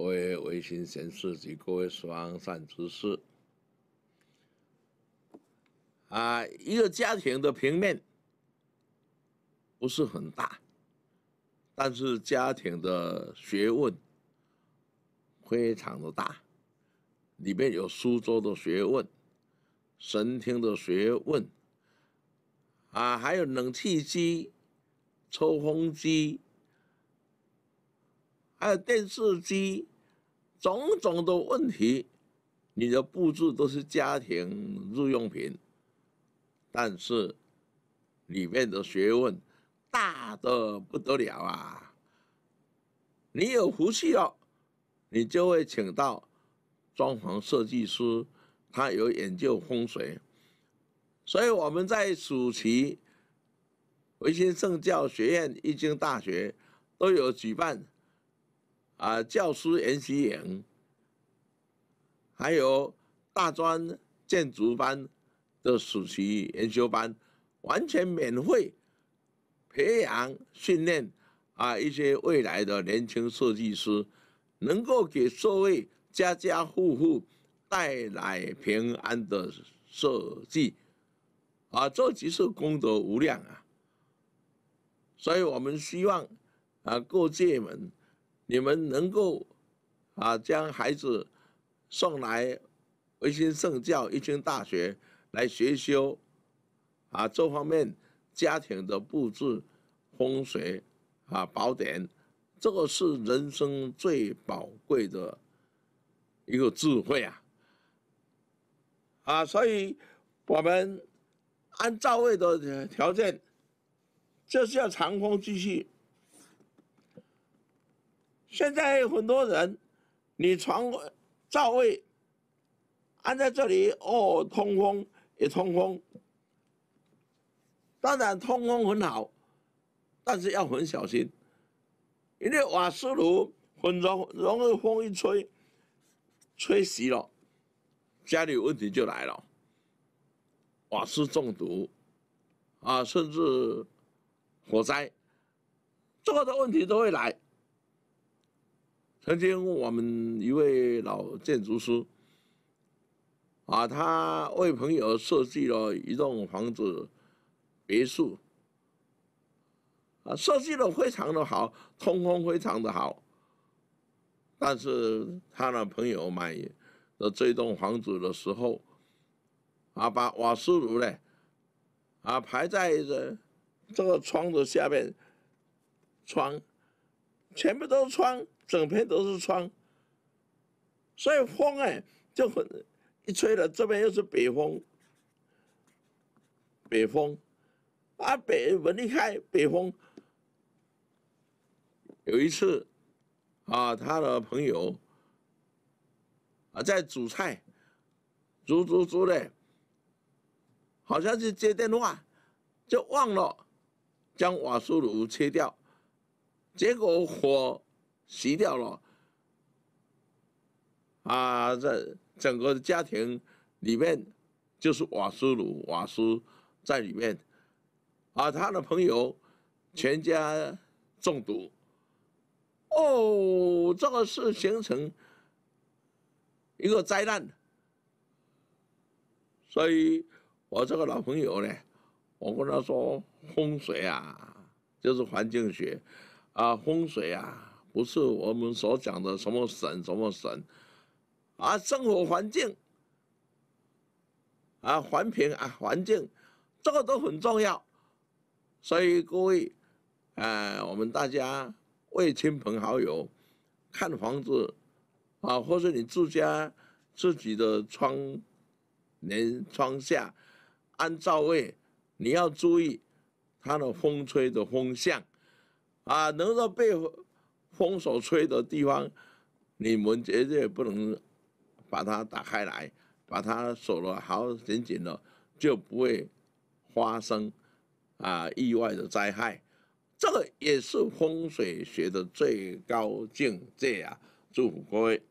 各位为行贤士及各位双善之士，啊，一个家庭的平面不是很大，但是家庭的学问非常的大，里面有苏州的学问、神听的学问，啊，还有冷气机、抽风机，还有电视机。种种的问题，你的布置都是家庭日用品，但是里面的学问大的不得了啊！你有福气了，你就会请到装潢设计师，他有研究风水，所以我们在暑期维新圣教学院、易经大学都有举办。啊，教师研习营，还有大专建筑班的暑期研修班，完全免费培养训练啊，一些未来的年轻设计师，能够给社会家家户户带来平安的设计，啊，这即是功德无量啊，所以我们希望啊，各界们。你们能够啊，将孩子送来唯心圣教、一群大学来学修啊，这方面家庭的布置、风水啊、宝典，这个是人生最宝贵的一个智慧啊！啊，所以我们按照位的条件，就是要长空继续。现在很多人，你床位、灶位安在这里哦，通风也通风，当然通风很好，但是要很小心，因为瓦斯炉很容容易风一吹，吹熄了，家里问题就来了，瓦斯中毒啊，甚至火灾，这个的问题都会来。曾经我们一位老建筑师，啊，他为朋友设计了一栋房子，别墅，啊，设计的非常的好，通风非常的好，但是他的朋友买的这栋房子的时候，啊，把瓦斯炉嘞，啊，排在这这个窗子下面，窗，全部都是窗。整片都是窗，所以风哎就很一吹了，这边又是北风，北风，啊北门一开北风。有一次，啊他的朋友，啊在煮菜，煮煮煮嘞，好像是接电话，就忘了将瓦斯炉切掉，结果火。洗掉了，啊，这整个家庭里面就是瓦斯炉瓦斯在里面，啊，他的朋友全家中毒，哦，这个事形成一个灾难，所以我这个老朋友呢，我跟他说风水啊，就是环境学啊，风水啊。不是我们所讲的什么省什么省，啊，生活环境，啊，环评啊，环境，这个都很重要。所以各位，啊，我们大家为亲朋好友看房子，啊，或者你自家自己的窗，帘窗下安照位，你要注意它的风吹的风向，啊，能够被。风所吹的地方，你们绝对不能把它打开来，把它锁的好紧紧的，就不会发生啊意外的灾害。这个也是风水学的最高境界啊！祝福各位。